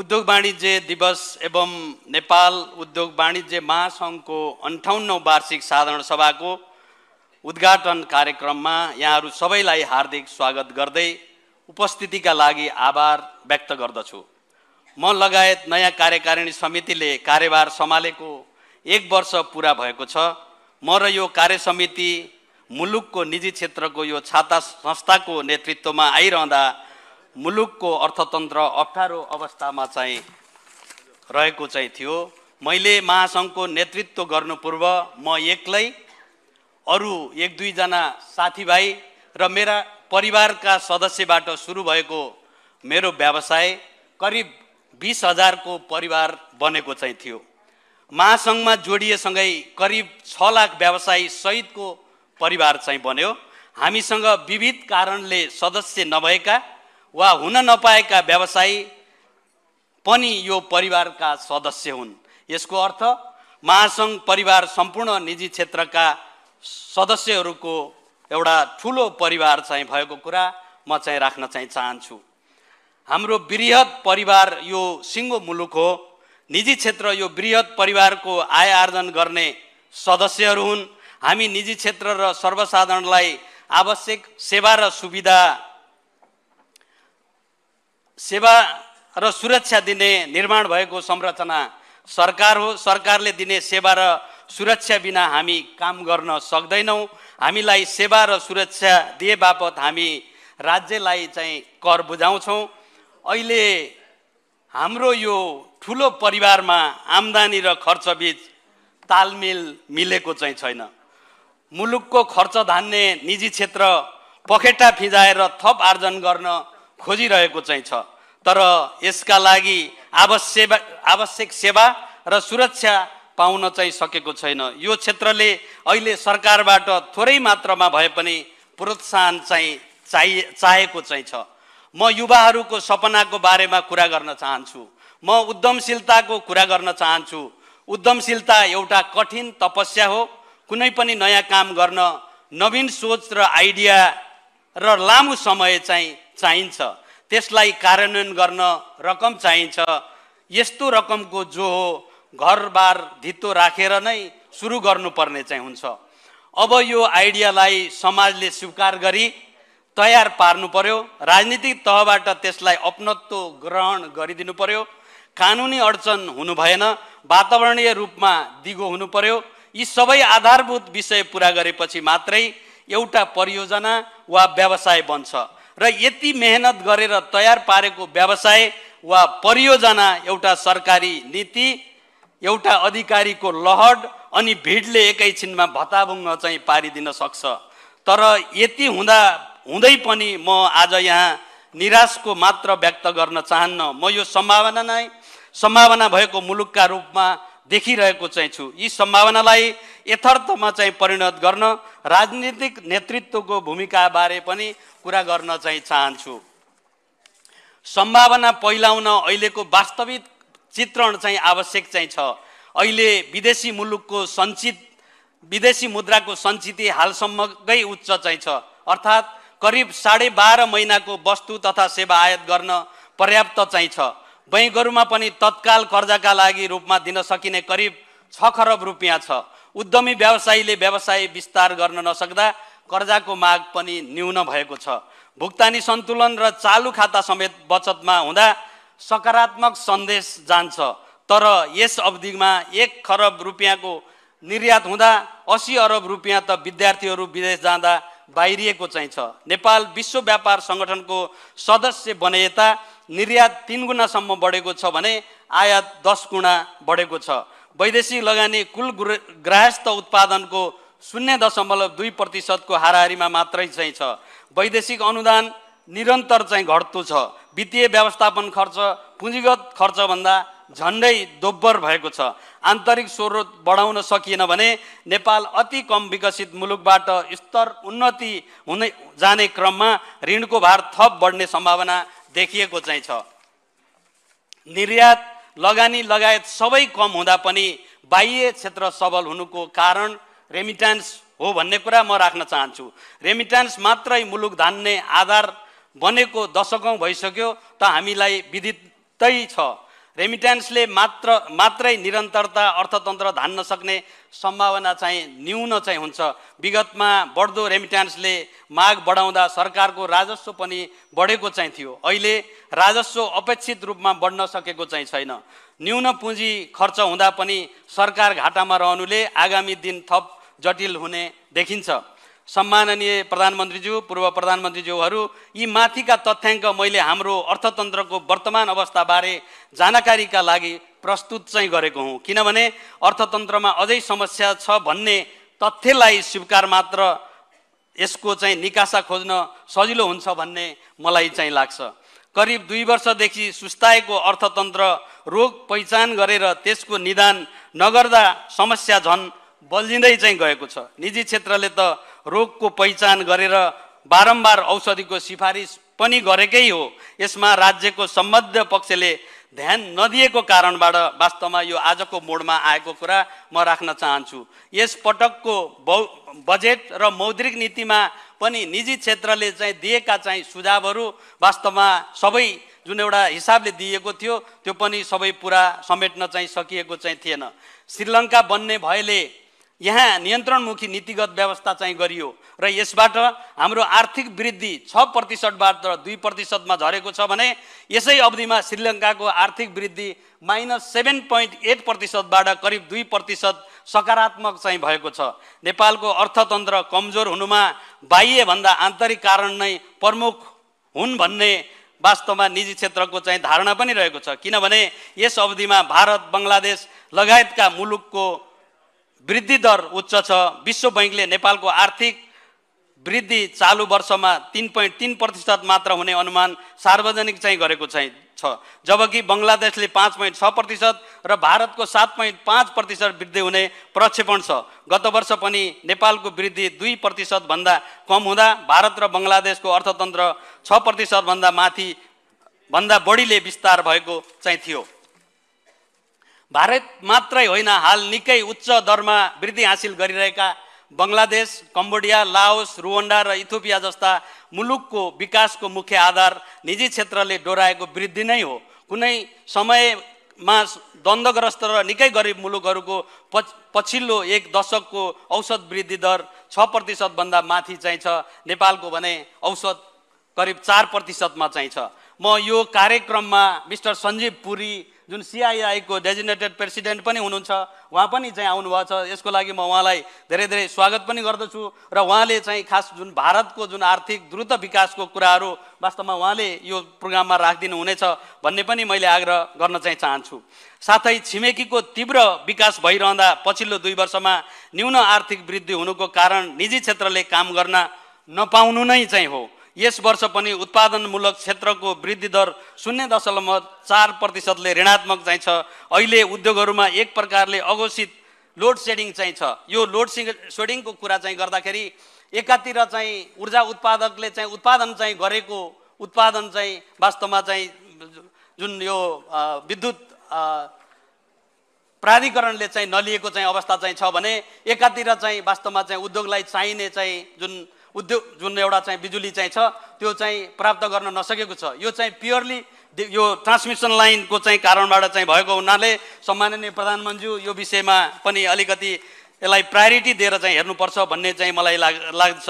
उद्योग वाणिज्य दिवस एवं नेपाल उद्योग वाणिज्य महासङ्घको अन्ठाउन्नौ वार्षिक साधारण सभाको उद्घाटन कार्यक्रममा यहाँहरू सबैलाई हार्दिक स्वागत गर्दै उपस्थितिका लागि आभार व्यक्त गर्दछु म लगायत नयाँ कार्यकारिणी समितिले कार्यभार सम्हालेको एक वर्ष पुरा भएको छ म र यो कार्य समिति मुलुकको निजी क्षेत्रको यो छाता संस्थाको नेतृत्वमा आइरहँदा मुलुकको अर्थतन्त्र अप्ठ्यारो अवस्थामा चाहिँ रहेको चाहिँ थियो मैले महासङ्घको नेतृत्व गर्नु पूर्व म एक्लै अरू एक दुईजना साथीभाइ र मेरा परिवारका सदस्यबाट सुरु भएको मेरो व्यवसाय करिब बिस हजारको परिवार बनेको चाहिँ थियो महासङ्घमा जोडिएसँगै करिब छ लाख व्यवसायी सहितको परिवार चाहिँ बन्यो हामीसँग विविध कारणले सदस्य नभएका वा हुन नपाएका व्यवसायी पनि यो परिवारका सदस्य हुन् यसको अर्थ महासङ्घ परिवार सम्पूर्ण निजी क्षेत्रका सदस्यहरूको एउटा ठुलो परिवार चाहिँ भएको कुरा म चाहिँ राख्न चाहिँ चाहन्छु हाम्रो वृहत परिवार यो सिङ्गो मुलुक हो निजी क्षेत्र यो वृहत परिवारको आय आर्जन गर्ने सदस्यहरू हुन् हामी निजी क्षेत्र र सर्वसाधारणलाई आवश्यक सेवा र सुविधा सेवा र सुरक्षा दिने निर्माण भएको संरचना सरकार हो सरकारले दिने सेवा र सुरक्षा बिना हामी काम गर्न सक्दैनौँ हामीलाई सेवा र सुरक्षा दिए बापत हामी राज्यलाई चाहिँ कर बुझाउँछौँ अहिले हाम्रो यो ठुलो परिवारमा आम्दानी र खर्चबिच तालमेल मिलेको चाहिँ छैन मुलुकको खर्च धान्ने निजी क्षेत्र पखेटा फिजाएर थप आर्जन गर्न खोजिरहेको चाहिँ छ तर यसका लागि आवश्यक आवश्यक सेवा र सुरक्षा पाउन चाहिँ सकेको छैन यो क्षेत्रले अहिले सरकारबाट थोरै मात्रामा भए पनि प्रोत्साहन चाहिँ चाहिए चाहेको चाहिँ छ म युवाहरूको सपनाको बारेमा कुरा गर्न चाहन्छु म उद्यमशीलताको कुरा गर्न चाहन्छु उद्यमशीलता एउटा कठिन तपस्या हो कुनै पनि नयाँ काम गर्न नवीन सोच र आइडिया र लामो समय चाहिँ चाहिन्छ त्यसलाई कार्यान्वयन गर्न रकम चाहिन्छ यस्तो रकमको जो हो घरबार धितो राखेर नै सुरु गर्नुपर्ने चाहिँ हुन्छ अब यो आइडियालाई समाजले स्वीकार गरी तयार पार्नु पर्यो राजनीतिक तहबाट त्यसलाई अपनत्व ग्रहण गरिदिनु पर्यो कानुनी अडचन हुनु भएन वातावरणीय रूपमा दिगो हुनु पर्यो यी सबै आधारभूत विषय पुरा गरेपछि मात्रै एउटा परियोजना वा व्यवसाय बन्छ र यति मेहनत गरेर तयार पारेको व्यवसाय वा परियोजना एउटा सरकारी नीति एउटा अधिकारीको लहड अनि भिडले एकैछिनमा भत्ताभुङ्ग चाहिँ पारिदिन सक्छ तर यति हुँदा हुँदै पनि म आज यहाँ निराशको मात्र व्यक्त गर्न चाहन्न म यो सम्भावना नै सम्भावना भएको मुलुकका रूपमा देखिरहेको चाहिँ छु यी सम्भावनालाई यथार्थमा चाहिँ परिणत गर्न राजनीतिक नेतृत्वको भूमिकाबारे पनि कुरा गर्न चाहिँ चाहन्छु सम्भावना पहिलाउन अहिलेको वास्तविक चित्रण चाहिँ आवश्यक चाहिँ छ अहिले विदेशी मुलुकको सञ्चित विदेशी मुद्राको सञ्चिति हालसम्मकै उच्च चाहिँ छ अर्थात् करिब साढे बाह्र महिनाको वस्तु तथा सेवा आयात गर्न पर्याप्त चाहिँ छ बैङ्कहरूमा पनि तत्काल कर्जाका लागि रूपमा दिन सकिने करिब छ खरब रुपियाँ छ उद्यमी व्यवसायीले व्यवसाय विस्तार गर्न नसक्दा कर्जाको माग पनि न्यून भएको छ भुक्तानी सन्तुलन र चालु खाता समेत बचतमा हुँदा सकारात्मक सन्देश जान्छ तर यस अवधिमा एक खरब रुपियाँको निर्यात हुँदा असी अरब रुपियाँ त विद्यार्थीहरू विदेश जाँदा बाहिरिएको चाहिँ छ नेपाल विश्व व्यापार सङ्गठनको सदस्य बनेता निर्यात तिन गुणासम्म बढेको छ भने आयात दस गुणा बढेको छ वैदेशिक लगानी कुल ग्राहस्थ उत्पादनको शून्य दशमलव दुई प्रतिशतको हाराहारीमा मात्रै चाहिँ छ वैदेशिक अनुदान निरन्तर चाहिँ घट्दो छ वित्तीय व्यवस्थापन खर्च पुँजीगत खर्चभन्दा झन्डै दोब्बर भएको छ आन्तरिक स्वरोत बढाउन सकिएन भने नेपाल अति कम विकसित मुलुकबाट स्तर उन्नति हुने जाने क्रममा ऋणको भार थप बढ्ने सम्भावना देखिएको चाहिँ छ निर्यात लगानी लगायत सबै कम हुँदा पनि बाह्य क्षेत्र सबल हुनुको कारण रेमिट्यान्स हो भन्ने कुरा म राख्न चाहन्छु रेमिट्यान्स मात्रै मुलुक धान्ने आधार बनेको दशकौँ भइसक्यो त हामीलाई विदितै छ रेमिट्यान्सले मात्र मात्रै निरन्तरता अर्थतन्त्र धान्न सक्ने सम्भावना चाहिँ न्यून चाहिँ हुन्छ विगतमा बढ्दो रेमिट्यान्सले माग बढाउँदा सरकारको राजस्व पनि बढेको चाहिँ थियो अहिले राजस्व अपेक्षित रूपमा बढ्न सकेको चाहिँ छैन न्यून पुँजी खर्च हुँदा पनि सरकार घाटामा रहनुले आगामी दिन थप जटिल हुने देखिन्छ सम्माननीय प्रधानमन्त्रीज्यू पूर्व प्रधानमन्त्रीज्यूहरू यी माथिका तथ्याङ्क मैले हाम्रो अर्थतन्त्रको वर्तमान अवस्थाबारे जानकारीका लागि प्रस्तुत चाहिँ गरेको हुँ किनभने अर्थतन्त्रमा अझै समस्या छ भन्ने तथ्यलाई स्वीकार मात्र यसको चाहिँ निकासा खोज्न सजिलो हुन्छ भन्ने मलाई चाहिँ लाग्छ करिब दुई वर्षदेखि सुस्ताएको अर्थतन्त्र रोग पहिचान गरेर त्यसको निदान नगर्दा समस्या झन् बल्झिँदै चाहिँ गएको छ निजी क्षेत्रले त रोगको पहिचान गरेर बारम्बार औषधिको सिफारिस पनि गरेकै हो यसमा राज्यको सम्बद्ध पक्षले ध्यान नदिएको कारणबाट वास्तवमा यो आजको मोडमा आएको कुरा म राख्न चाहन्छु यस पटकको बौ बजेट र मौद्रिक नीतिमा पनि निजी क्षेत्रले चाहिँ दिएका चाहिँ सुझावहरू वास्तवमा सबै जुन एउटा हिसाबले दिएको थियो त्यो पनि सबै पुरा समेट्न चाहिँ सकिएको चाहिँ थिएन श्रीलङ्का बन्ने भएले यहाँ नियन्त्रणमुखी नीतिगत व्यवस्था चाहिँ गरियो र यसबाट हाम्रो आर्थिक वृद्धि छ प्रतिशतबाट दुई प्रतिशतमा झरेको छ भने यसै अवधिमा श्रीलङ्काको आर्थिक वृद्धि माइनस सेभेन पोइन्ट एट प्रतिशतबाट करिब दुई प्रतिशत सकारात्मक चाहिँ भएको छ नेपालको अर्थतन्त्र कमजोर हुनुमा बाह्यभन्दा आन्तरिक कारण नै प्रमुख हुन् भन्ने वास्तवमा निजी क्षेत्रको चाहिँ धारणा पनि रहेको छ किनभने यस अवधिमा भारत बङ्गलादेश लगायतका मुलुकको वृद्धि दर उच्च छ विश्व बैङ्कले नेपालको आर्थिक वृद्धि चालु वर्षमा तिन पोइन्ट तिन प्रतिशत मात्र हुने अनुमान सार्वजनिक चाहिँ गरेको चाहिँ छ जबकि बङ्गलादेशले पाँच पोइन्ट छ प्रतिशत र भारतको सात पोइन्ट पाँच प्रतिशत वृद्धि हुने प्रक्षेपण छ गत वर्ष पनि नेपालको वृद्धि दुई प्रतिशतभन्दा कम हुँदा भारत र बङ्गलादेशको अर्थतन्त्र छ प्रतिशतभन्दा माथि भन्दा बढीले विस्तार भएको चाहिँ थियो भारत मात्रै होइन हाल निकै उच्च दरमा वृद्धि हासिल गरिरहेका बङ्गलादेश कम्बोडिया लाओस रुवन्डा र इथोपिया जस्ता मुलुकको विकासको मुख्य आधार निजी क्षेत्रले डोराएको वृद्धि नै हो कुनै समयमा द्वन्द्वग्रस्त र निकै गरिब मुलुकहरूको पच पछिल्लो एक दशकको औसत वृद्धि दर छ प्रतिशतभन्दा माथि चाहिँ छ नेपालको भने औसत करिब चार प्रतिशतमा चाहिँ छ म यो कार्यक्रममा मिस्टर सञ्जीव पुरी जुन सिआइआईको डेजिग्नेटेड प्रेसिडेन्ट पनि हुनुहुन्छ उहाँ पनि चाहिँ आउनुभएको छ यसको लागि म उहाँलाई धेरै धेरै स्वागत पनि गर्दछु र उहाँले चाहिँ खास जुन भारतको जुन आर्थिक द्रुत विकासको कुराहरू वास्तवमा उहाँले यो प्रोग्राममा राखिदिनु हुनेछ भन्ने पनि मैले आग्रह गर्न चाहिँ चाहन्छु साथै छिमेकीको तीव्र विकास भइरहँदा पछिल्लो दुई वर्षमा न्यून आर्थिक वृद्धि हुनुको कारण निजी क्षेत्रले काम गर्न नपाउनु नै चाहिँ हो यस वर्ष पनि उत्पादनमूलक क्षेत्रको वृद्धि दर शून्य दशमलव चार प्रतिशतले ऋणात्मक चाहिँ छ अहिले उद्योगहरूमा एक प्रकारले अघोषित लोड सेडिङ चाहिँ छ यो लोड सेडिङको कुरा चाहिँ गर्दाखेरि एकातिर चाहिँ ऊर्जा उत्पादकले चाहिँ उत्पादन चाहिँ गरेको उत्पादन चाहिँ वास्तवमा चाहिँ जुन यो विद्युत प्राधिकरणले चाहिँ नलिएको चाहिँ अवस्था चाहिँ छ भने एकातिर चाहिँ वास्तवमा चाहिँ उद्योगलाई चाहिने चाहिँ जुन उद्योग जुन एउटा चाहिँ बिजुली चाहिँ छ त्यो चाहिँ प्राप्त गर्न नसकेको छ यो चाहिँ प्योरली यो ट्रान्समिसन लाइनको चाहिँ कारणबाट चाहिँ भएको हुनाले सम्माननीय प्रधानमन्त्री यो विषयमा पनि अलिकति यसलाई प्रायोरिटी दिएर चाहिँ हेर्नुपर्छ भन्ने चाहिँ मलाई लाग लाग्छ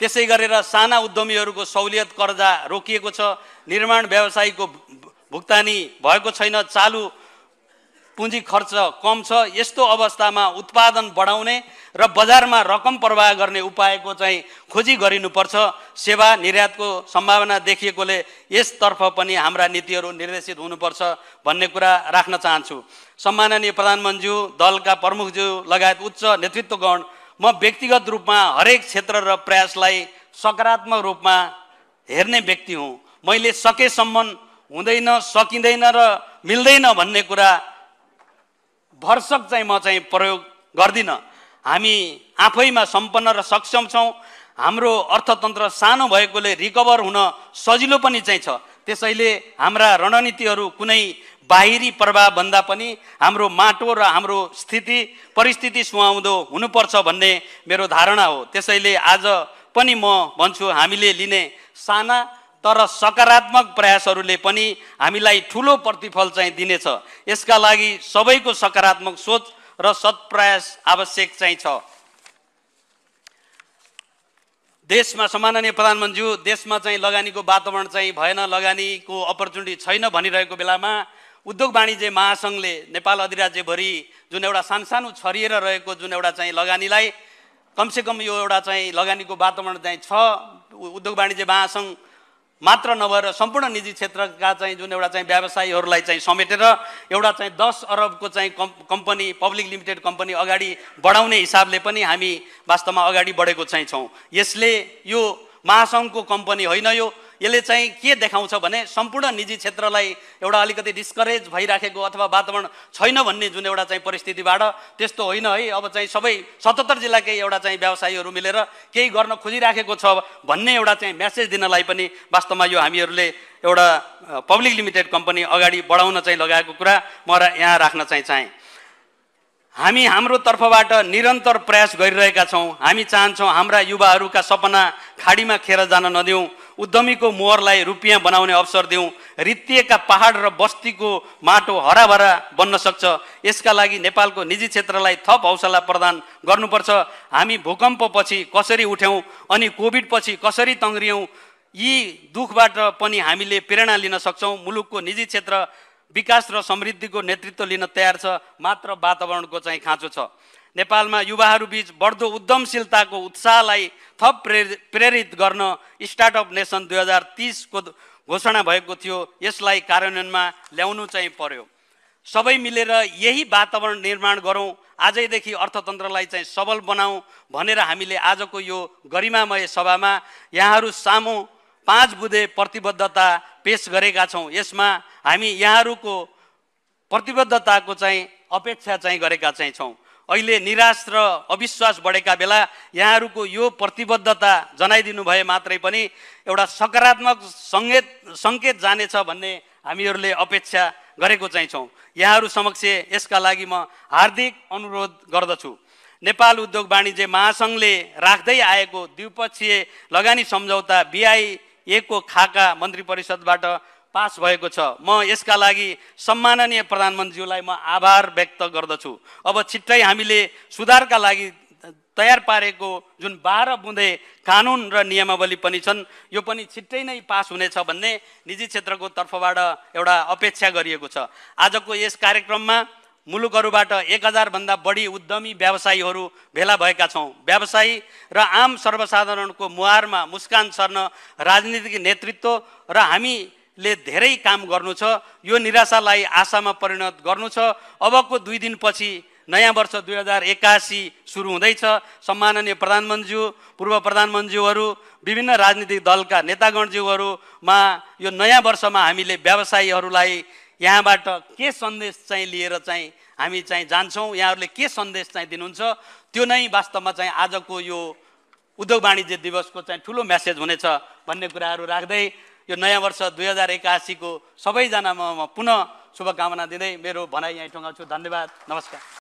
त्यसै गरेर साना उद्यमीहरूको सहुलियत कर्जा रोकिएको छ निर्माण व्यवसायको भुक्तानी भएको छैन चालु पुँजी खर्च कम छ यस्तो अवस्थामा उत्पादन बढाउने र बजारमा रकम प्रवाह गर्ने उपायको चाहिँ खोजी गरिनुपर्छ सेवा निर्यातको सम्भावना देखिएकोले यसतर्फ पनि हाम्रा नीतिहरू निर्देशित हुनुपर्छ भन्ने कुरा राख्न चाहन्छु सम्माननीय प्रधानमन्त्रीज्यू दलका प्रमुखज्यू लगायत उच्च नेतृत्वगण म व्यक्तिगत रूपमा हरेक क्षेत्र र प्रयासलाई सकारात्मक रूपमा हेर्ने व्यक्ति हुँ मैले सकेसम्म हुँदैन सकिँदैन र मिल्दैन भन्ने कुरा भरसक चाहिँ म चाहिँ प्रयोग गर्दिनँ हामी आफैमा सम्पन्न र सक्षम छौँ हाम्रो अर्थतन्त्र सानो भएकोले रिकभर हुन सजिलो पनि चाहिँ छ त्यसैले हाम्रा रणनीतिहरू कुनै बाहिरी प्रभावभन्दा पनि हाम्रो माटो र हाम्रो स्थिति परिस्थिति सुहाउँदो हुनुपर्छ भन्ने मेरो धारणा हो त्यसैले आज पनि म भन्छु हामीले लिने साना तर सकारात्मक प्रयासहरूले पनि हामीलाई ठुलो प्रतिफल चाहिँ दिनेछ यसका लागि सबैको सकारात्मक सोच र सत्प्रयास आवश्यक चाहिँ छ देशमा सम्माननीय प्रधानमन्त्रीज्यू देशमा चाहिँ लगानीको वातावरण चाहिँ भएन लगानीको अपर्च्युनिटी छैन भनिरहेको बेलामा उद्योग वाणिज्य महासङ्घले नेपाल अधिराज्यभरि जुन एउटा सानसानो छरिएर रहेको जुन एउटा चाहिँ लगानीलाई कमसेकम यो एउटा चाहिँ लगानीको वातावरण चाहिँ छ उद्योग वाणिज्य महासङ्घ मात्र नभएर सम्पूर्ण निजी क्षेत्रका चाहिँ जुन एउटा चाहिँ व्यवसायीहरूलाई चाहिँ समेटेर एउटा चाहिँ दस अरबको चाहिँ कम्पनी पब्लिक लिमिटेड कम्पनी अगाडि बढाउने हिसाबले पनि हामी वास्तवमा अगाडि बढेको चाहिँ छौँ यसले यो महासङ्घको कम्पनी होइन यो यसले चाहिँ के देखाउँछ भने सम्पूर्ण निजी क्षेत्रलाई एउटा अलिकति डिस्करेज भइराखेको अथवा वातावरण छैन भन्ने जुन एउटा चाहिँ परिस्थितिबाट त्यस्तो होइन है अब चाहिँ सबै सतहत्तर जिल्लाकै एउटा चाहिँ व्यवसायीहरू मिलेर केही गर्न खोजिराखेको छ भन्ने एउटा चाहिँ म्यासेज दिनलाई पनि वास्तवमा यो हामीहरूले एउटा पब्लिक लिमिटेड कम्पनी अगाडि बढाउन चाहिँ लगाएको कुरा म यहाँ राख्न चाहिँ चाहेँ हामी हाम्रो तर्फबाट निरन्तर प्रयास गरिरहेका छौँ हामी चाहन्छौँ हाम्रा युवाहरूका सपना खाडीमा खेर जान नदिउँ उद्यमीको मोहरलाई रुपियाँ बनाउने अवसर दिउँ रित्तिएका पहाड र बस्तीको माटो हराभरा बन्न सक्छ यसका लागि नेपालको निजी क्षेत्रलाई थप हौसला प्रदान गर्नुपर्छ हामी भूकम्पपछि कसरी उठ्यौँ अनि कोभिडपछि कसरी तङ्ग्रियौँ यी दुखबाट पनि हामीले प्रेरणा लिन सक्छौँ मुलुकको निजी क्षेत्र विकास र समृद्धिको नेतृत्व लिन तयार छ मात्र वातावरणको चाहिँ खाँचो छ नेपालमा युवाहरूबीच बढ्दो उद्यमशीलताको उत्साहलाई थप प्रेरित गर्न स्टार्टअप नेसन दुई हजार तिसको घोषणा भएको थियो यसलाई कार्यान्वयनमा ल्याउनु चाहिँ पर्यो सबै मिलेर यही वातावरण निर्माण गरौँ आजैदेखि अर्थतन्त्रलाई चाहिँ सबल बनाऊ भनेर हामीले आजको यो गरिमामय सभामा यहाँहरू सामु पाँच बुधे प्रतिबद्धता पेस गरेका छौँ यसमा हामी यहाँहरूको प्रतिबद्धताको चाहिँ अपेक्षा चाहिँ गरेका चाहिँ छौँ अहिले निराश र अविश्वास बढेका बेला यहाँहरूको यो प्रतिबद्धता जनाइदिनु भए मात्रै पनि एउटा सकारात्मक सङ्केत सङ्केत जानेछ भन्ने हामीहरूले अपेक्षा गरेको चाहिँ छौँ यहाँहरू समक्ष यसका लागि म हार्दिक अनुरोध गर्दछु नेपाल उद्योग वाणिज्य महासङ्घले राख्दै आएको द्विपक्षीय लगानी सम्झौता बिआइएको खाका मन्त्री परिषदबाट पास भएको छ म यसका लागि सम्माननीय प्रधानमन्त्रीज्यूलाई म आभार व्यक्त गर्दछु अब छिट्टै हामीले सुधारका लागि तयार पारेको जुन बाह्र बुँदे कानुन र नियमावली पनि छन् यो पनि छिट्टै नै पास हुनेछ भन्ने निजी क्षेत्रको तर्फबाट एउटा अपेक्षा गरिएको छ आजको यस कार्यक्रममा मुलुकहरूबाट एक हजारभन्दा बढी उद्यमी व्यवसायीहरू भेला भएका छौँ व्यवसायी र आम सर्वसाधारणको मुहारमा मुस्कान सर्न राजनीतिक नेतृत्व र हामी ले धेरै काम गर्नु छ यो निराशालाई आशामा परिणत गर्नु छ अबको दुई दिनपछि नयाँ वर्ष दुई हजार एक्कासी सुरु हुँदैछ सम्माननीय प्रधानमन्त्रीज्यू पूर्व प्रधानमन्त्रीज्यूहरू विभिन्न राजनीतिक दलका नेतागणज्यूहरूमा यो नयाँ वर्षमा हामीले व्यवसायीहरूलाई यहाँबाट के सन्देश चाहिँ लिएर चाहिँ हामी चाहिँ जान्छौँ यहाँहरूले के सन्देश चाहिँ दिनुहुन्छ त्यो नै वास्तवमा चाहिँ आजको यो उद्योग वाणिज्य दिवसको चाहिँ ठुलो म्यासेज हुनेछ भन्ने कुराहरू राख्दै यो नयाँ वर्ष दुई हजार एकासीको सबैजनामा म पुनः शुभकामना दिँदै मेरो भनाइ यहीँ टुङ्गाउँछु धन्यवाद नमस्कार